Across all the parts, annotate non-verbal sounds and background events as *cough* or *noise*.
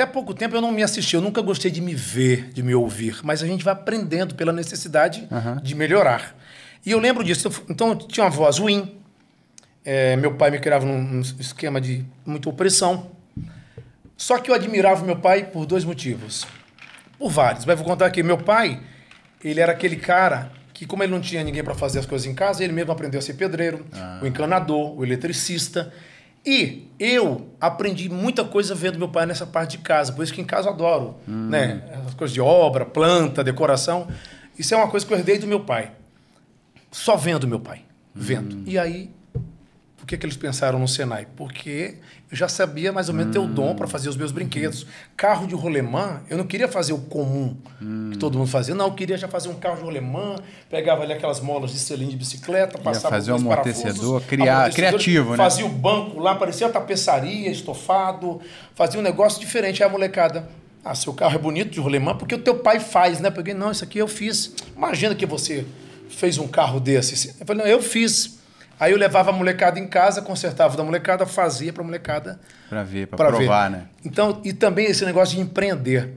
Até pouco tempo eu não me assisti, eu nunca gostei de me ver, de me ouvir, mas a gente vai aprendendo pela necessidade uhum. de melhorar. E eu lembro disso. Então eu tinha uma voz ruim, é, meu pai me criava num esquema de muita opressão. Só que eu admirava meu pai por dois motivos. Por vários, mas vou contar aqui. Meu pai, ele era aquele cara que, como ele não tinha ninguém para fazer as coisas em casa, ele mesmo aprendeu a ser pedreiro, ah. o encanador, o eletricista. E eu aprendi muita coisa vendo meu pai nessa parte de casa, por isso que em casa eu adoro, hum. né? As coisas de obra, planta, decoração. Isso é uma coisa que eu herdei do meu pai. Só vendo meu pai. Vendo. Hum. E aí que, que eles pensaram no Senai? Porque eu já sabia mais ou menos hum. ter o dom para fazer os meus brinquedos. Carro de rolemã, eu não queria fazer o comum que todo mundo fazia. Não, eu queria já fazer um carro de rolemã, pegava ali aquelas molas de selim de bicicleta, passava Ia fazer um amortecedor, criar, criativo, né? Fazia o banco lá, parecia uma tapeçaria, estofado, fazia um negócio diferente. Aí a molecada, ah, seu carro é bonito de rolemã porque o teu pai faz, né? Peguei, não, isso aqui eu fiz. Imagina que você fez um carro desse. Eu falei, não, eu fiz. Aí eu levava a molecada em casa, consertava da molecada, fazia para a molecada. Para ver, para provar, ver. né? Então, e também esse negócio de empreender.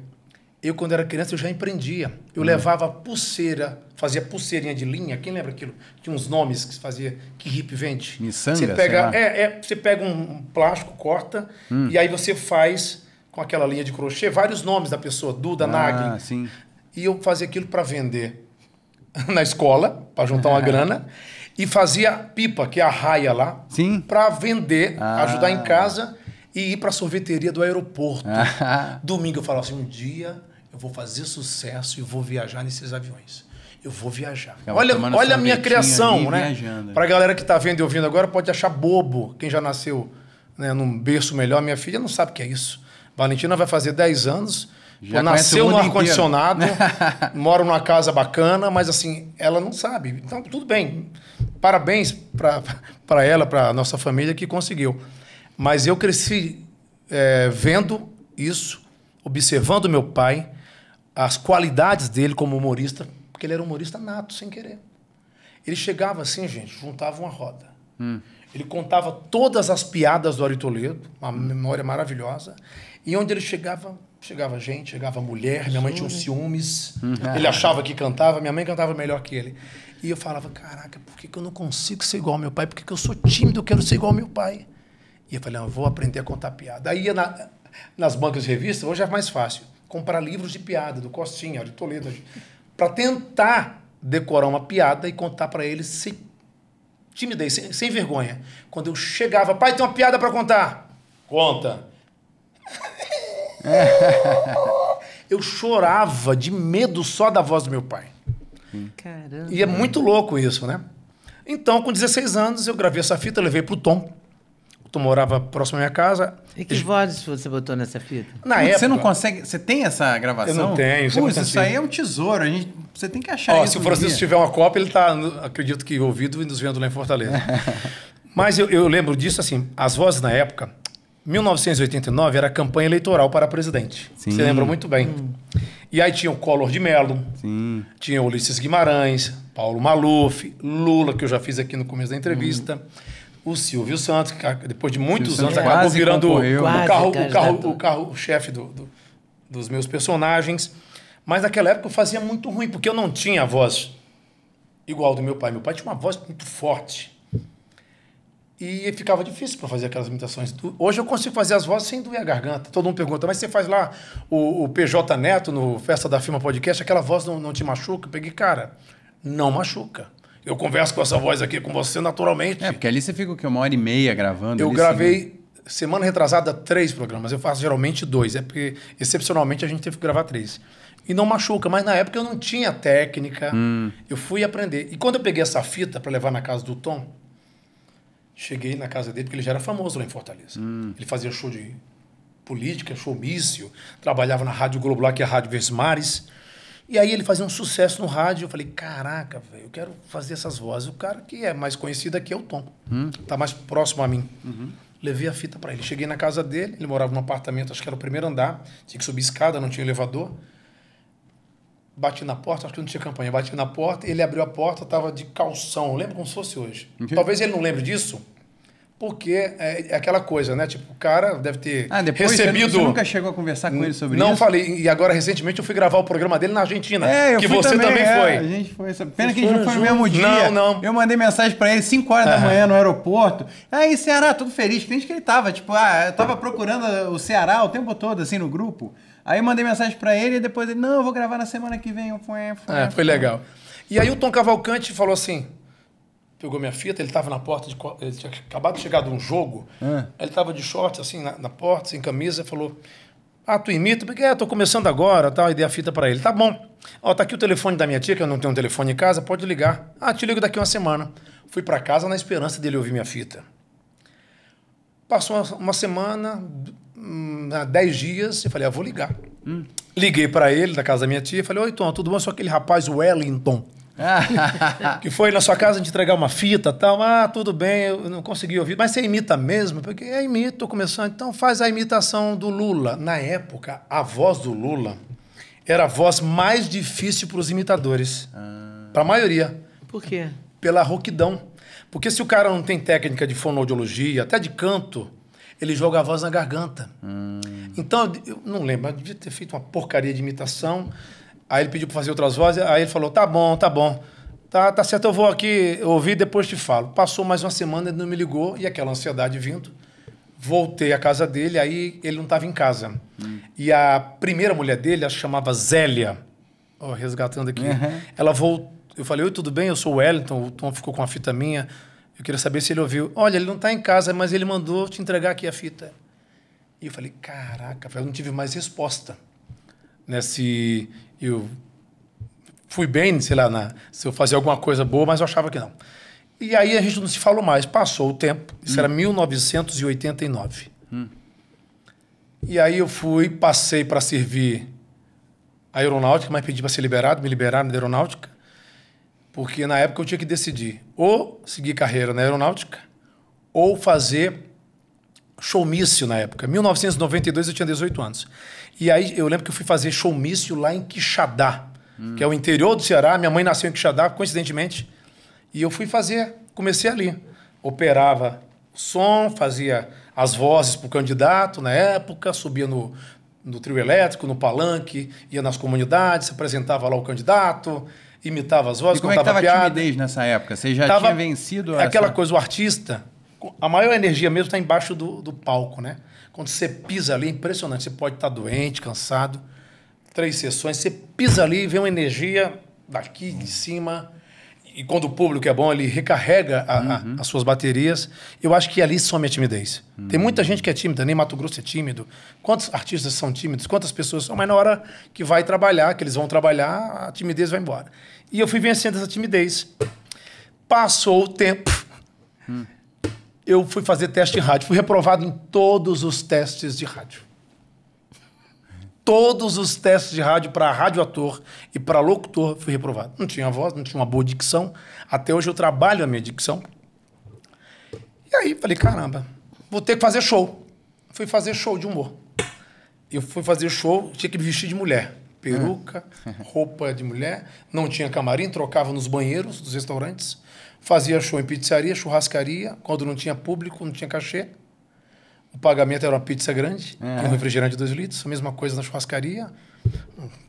Eu, quando era criança, eu já empreendia. Eu hum. levava pulseira, fazia pulseirinha de linha. Quem lembra aquilo? Tinha uns nomes que se fazia, que hip vende. Missanga, você pega, é, é, você pega um plástico, corta, hum. e aí você faz com aquela linha de crochê vários nomes da pessoa, Duda, ah, Nagli. Sim. E eu fazia aquilo para vender *laughs* na escola, para juntar uma *laughs* grana e fazia pipa, que é a raia lá, para vender, ah. ajudar em casa e ir para a sorveteria do aeroporto. Ah. *laughs* Domingo eu falava assim: um dia eu vou fazer sucesso e vou viajar nesses aviões. Eu vou viajar. olha olha a minha criação, ali, né? Para a galera que está vendo e ouvindo agora, pode achar bobo. Quem já nasceu né, num berço melhor, minha filha não sabe o que é isso. Valentina vai fazer 10 anos. Já nasceu no ar-condicionado, *laughs* mora numa casa bacana, mas assim, ela não sabe. Então, tudo bem. Parabéns para *laughs* ela, para a nossa família que conseguiu. Mas eu cresci é, vendo isso, observando meu pai, as qualidades dele como humorista, porque ele era humorista nato, sem querer. Ele chegava assim, gente, juntava uma roda. Hum. Ele contava todas as piadas do Ari Toledo, uma memória maravilhosa. E onde ele chegava, Chegava gente, chegava mulher, minha mãe tinha uns ciúmes. Uhum. Ele achava que cantava, minha mãe cantava melhor que ele. E eu falava, caraca, por que, que eu não consigo ser igual ao meu pai? Por que, que eu sou tímido, eu quero ser igual ao meu pai? E eu falei, não, eu vou aprender a contar piada. Aí ia na, nas bancas de revista, hoje é mais fácil, comprar livros de piada, do Costinha, de Toledo, para tentar decorar uma piada e contar para eles sem timidez, sem, sem vergonha. Quando eu chegava, pai, tem uma piada para contar. Conta. É. *laughs* eu chorava de medo só da voz do meu pai. Caramba. E é muito louco isso, né? Então, com 16 anos, eu gravei essa fita, levei pro Tom. O Tom morava próximo à minha casa. E que vozes você botou nessa fita? Na você época. Você não consegue. Você tem essa gravação? Eu não tenho. Pô, isso consigo. É aí é um tesouro. A gente, você tem que achar Ó, isso. Se o Francisco tiver uma cópia, ele tá, acredito que ouvido e nos vendo lá em Fortaleza. *laughs* Mas eu, eu lembro disso assim. As vozes na época 1989 era a campanha eleitoral para presidente. Sim. Você lembra muito bem. Hum. E aí tinha o Collor de Mello, Sim. tinha Ulisses Guimarães, Paulo Maluf, Lula, que eu já fiz aqui no começo da entrevista. Hum. O Silvio Santos, que depois de muitos Silvio anos Santos acabou virando o carro-chefe o carro, o carro, o carro do, do, dos meus personagens. Mas naquela época eu fazia muito ruim, porque eu não tinha voz igual do meu pai. Meu pai tinha uma voz muito forte. E ficava difícil para fazer aquelas imitações. Hoje eu consigo fazer as vozes sem doer a garganta. Todo mundo pergunta, mas você faz lá o, o PJ Neto no Festa da Firma Podcast, aquela voz não, não te machuca? Eu peguei, cara, não machuca. Eu converso com essa voz aqui com você naturalmente. É, porque ali você fica o quê? Uma hora e meia gravando? Eu gravei, sim. semana retrasada, três programas. Eu faço geralmente dois. É porque, excepcionalmente, a gente teve que gravar três. E não machuca, mas na época eu não tinha técnica. Hum. Eu fui aprender. E quando eu peguei essa fita para levar na casa do Tom, Cheguei na casa dele, porque ele já era famoso lá em Fortaleza. Hum. Ele fazia show de política, showmício, trabalhava na Rádio Globo lá, que é a Rádio Versmares. E aí ele fazia um sucesso no rádio. Eu falei, caraca, velho, eu quero fazer essas vozes. O cara que é mais conhecido aqui é o Tom. Hum. Tá mais próximo a mim. Uhum. Levei a fita para ele. Cheguei na casa dele, ele morava num apartamento, acho que era o primeiro andar. Tinha que subir escada, não tinha elevador bati na porta, acho que não tinha campanha, bati na porta, ele abriu a porta, estava de calção, lembro como se fosse hoje. Talvez ele não lembre disso, porque é, é aquela coisa, né? Tipo, o cara deve ter ah, depois recebido. Você, nunca chegou a conversar com ele sobre não isso? Não falei, e agora recentemente eu fui gravar o programa dele na Argentina. É, eu que fui você também, também é, foi. A gente foi. Pena que a gente não foi no mesmo dia. Não, não. Eu mandei mensagem para ele 5 horas da é. manhã no aeroporto. Aí, Ceará, todo feliz. Tem que ele tava, tipo, ah, eu tava procurando o Ceará o tempo todo, assim, no grupo. Aí mandei mensagem para ele e depois ele, não, eu vou gravar na semana que vem. Foi, é, foi, é, é, foi legal. E aí o Tom Cavalcante falou assim, pegou minha fita, ele estava na porta, de, ele tinha acabado de chegar de um jogo, ah. ele estava de short, assim, na, na, porta, sem camisa, falou, ah, tu imita? Porque é, tô começando agora, tal, tá, e dei a fita para ele. Tá bom, ó, tá aqui o telefone da minha tia, que eu não tenho um telefone em casa, pode ligar. Ah, te ligo daqui uma semana. Fui para casa na esperança dele ouvir minha fita. Passou uma semana, há 10 dias, eu falei, ah, vou ligar. Hum. Liguei para ele, da casa da minha tia, e falei, oi Tom, tudo bom? Sou aquele rapaz Wellington. *laughs* que foi na sua casa a gente entregar uma fita e tal. Ah, tudo bem, eu não consegui ouvir. Mas você imita mesmo? Porque é imito, começando. Então faz a imitação do Lula. Na época, a voz do Lula era a voz mais difícil para os imitadores. Ah. Para a maioria. Por quê? Pela rouquidão. Porque se o cara não tem técnica de fonoaudiologia, até de canto, ele joga a voz na garganta. Hum. Então, eu não lembro, eu devia ter feito uma porcaria de imitação. Aí ele pediu para fazer outras vozes, aí ele falou: tá bom, tá bom. Tá, tá certo, eu vou aqui ouvir, depois te falo. Passou mais uma semana, ele não me ligou, e aquela ansiedade vindo. Voltei à casa dele, aí ele não estava em casa. Hum. E a primeira mulher dele, ela chamava Zélia, oh, resgatando aqui, uhum. ela voltou. Eu falei, oi, tudo bem? Eu sou o Wellington, o Tom ficou com a fita minha. Eu queria saber se ele ouviu. Olha, ele não está em casa, mas ele mandou te entregar aqui a fita. E eu falei, caraca, eu não tive mais resposta. Nesse né, se eu fui bem, sei lá, na, se eu fazia alguma coisa boa, mas eu achava que não. E aí a gente não se falou mais. Passou o tempo. Isso hum. era 1989. Hum. E aí eu fui, passei para servir a aeronáutica, mas pedi para ser liberado, me liberaram da aeronáutica. Porque na época eu tinha que decidir ou seguir carreira na aeronáutica ou fazer showmício na época. 1992 eu tinha 18 anos. E aí eu lembro que eu fui fazer showmício lá em Quixadá, hum. que é o interior do Ceará. Minha mãe nasceu em Quixadá, coincidentemente. E eu fui fazer, comecei ali. Operava som, fazia as vozes para o candidato na época, subia no, no trio elétrico, no palanque, ia nas comunidades, apresentava lá o candidato imitava as vozes, e como contava é que tava piada. a timidez nessa época? Você já tava tinha vencido essa... Aquela coisa, o artista, a maior energia mesmo está embaixo do, do palco, né? Quando você pisa ali, impressionante. Você pode estar tá doente, cansado, três sessões, você pisa ali e vê uma energia daqui de cima e quando o público é bom, ele recarrega a, uhum. a, as suas baterias. Eu acho que ali some a timidez. Uhum. Tem muita gente que é tímida, nem Mato Grosso é tímido. Quantos artistas são tímidos? Quantas pessoas são? Mas na hora que vai trabalhar, que eles vão trabalhar, a timidez vai embora. E eu fui vencendo essa timidez. Passou o tempo. Uhum. Eu fui fazer teste em rádio. Fui reprovado em todos os testes de rádio todos os testes de rádio para radioator e para locutor, fui reprovado. Não tinha voz, não tinha uma boa dicção. Até hoje eu trabalho a minha dicção. E aí falei, caramba, vou ter que fazer show. Fui fazer show de humor. Eu fui fazer show, tinha que me vestir de mulher. Peruca, hum. *laughs* roupa de mulher, não tinha camarim, trocava nos banheiros dos restaurantes, fazia show em pizzaria, churrascaria, quando não tinha público, não tinha cachê. O pagamento era uma pizza grande é. um refrigerante de 2 litros. A mesma coisa na churrascaria.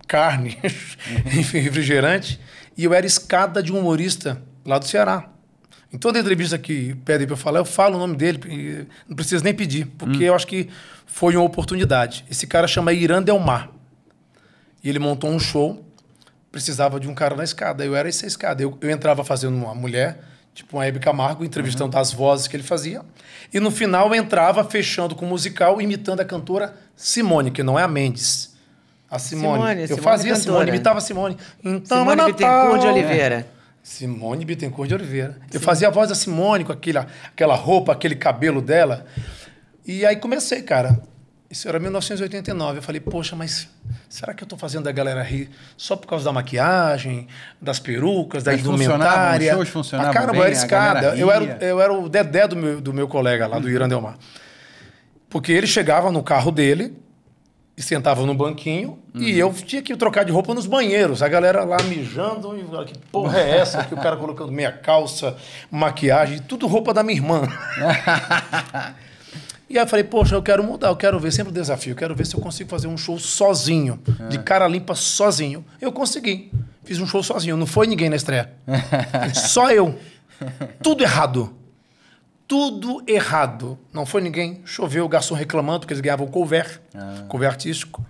Carne, *laughs* enfim, refrigerante. E eu era escada de um humorista lá do Ceará. Em toda entrevista que pedem para eu falar, eu falo o nome dele, não preciso nem pedir, porque hum. eu acho que foi uma oportunidade. Esse cara chama Irã Delmar. E ele montou um show, precisava de um cara na escada. Eu era essa escada. Eu, eu entrava fazendo uma mulher, tipo uma Hebe Camargo, entrevistando uhum. as vozes que ele fazia. E no final entrava fechando com o musical, imitando a cantora Simone, que não é a Mendes. A Simone. Simone eu Simone fazia cantora. Simone, imitava a Simone. Então Simone Bittencourt de Oliveira. Simone Bittencourt de Oliveira. Sim. Eu fazia a voz da Simone com aquela, aquela roupa, aquele cabelo dela. E aí comecei, cara. Isso era 1989. Eu falei, poxa, mas será que eu estou fazendo a galera rir só por causa da maquiagem, das perucas, da mas Os shows a Caramba, era escada. Eu era, eu era o dedé do meu, do meu colega lá, do uhum. Irandelmar. Porque ele chegava no carro dele e sentava no banquinho uhum. e eu tinha que trocar de roupa nos banheiros. A galera lá mijando e que porra é essa? que o cara colocando meia calça, maquiagem, tudo roupa da minha irmã. *laughs* E aí eu falei, poxa, eu quero mudar, eu quero ver, sempre o um desafio, eu quero ver se eu consigo fazer um show sozinho, é. de cara limpa sozinho. Eu consegui. Fiz um show sozinho, não foi ninguém na estreia. *laughs* Só eu. Tudo errado. Tudo errado. Não foi ninguém. Choveu, o garçom reclamando, porque eles ganhavam couvert, ah. couvert artístico.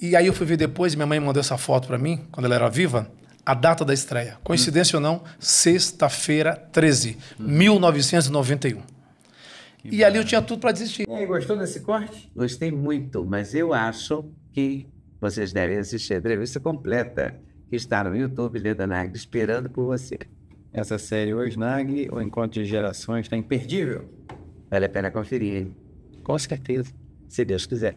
E aí eu fui ver depois, minha mãe mandou essa foto para mim, quando ela era viva, a data da estreia. Coincidência hum. ou não, sexta-feira 13, hum. 1991 e ali eu tinha tudo para desistir. E aí, gostou desse corte? Gostei muito, mas eu acho que vocês devem assistir a entrevista completa que está no YouTube Leda Nagli esperando por você. Essa série hoje, Nagli, o Encontro de Gerações, está imperdível. Vale a pena conferir. Com certeza. Se Deus quiser.